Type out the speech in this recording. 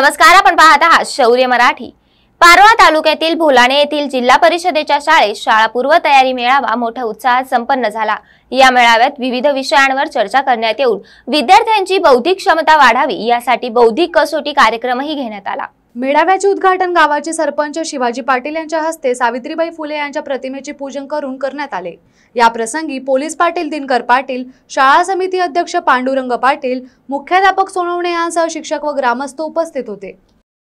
नमस्कार आपण पाहत आहात शौर्य मराठी पारवा तालुक्यातील भोलाणे येथील जिल्हा परिषदेच्या शाळेत शाळा तयारी मेळावा मोठ्या उत्साहात संपन्न झाला या मेळाव्यात विविध विषयांवर चर्चा करण्यात येऊन विद्यार्थ्यांची बौद्धिक क्षमता वाढावी यासाठी बौद्धिक कसोटी कार्यक्रमही घेण्यात आला मेळाव्याचे उद्घाटन गावाचे सरपंच शिवाजी पाटील यांच्या हस्ते सावित्रीबाई फुले यांच्या प्रतिमेचे पूजन करून करण्यात आले या प्रसंगी पोलीस पाटील दिनकर पाटील शाळा समिती अध्यक्ष पांडुरंग पाटील मुख्याध्यापक सोनवणे यांसह शिक्षक व ग्रामस्थ उपस्थित होते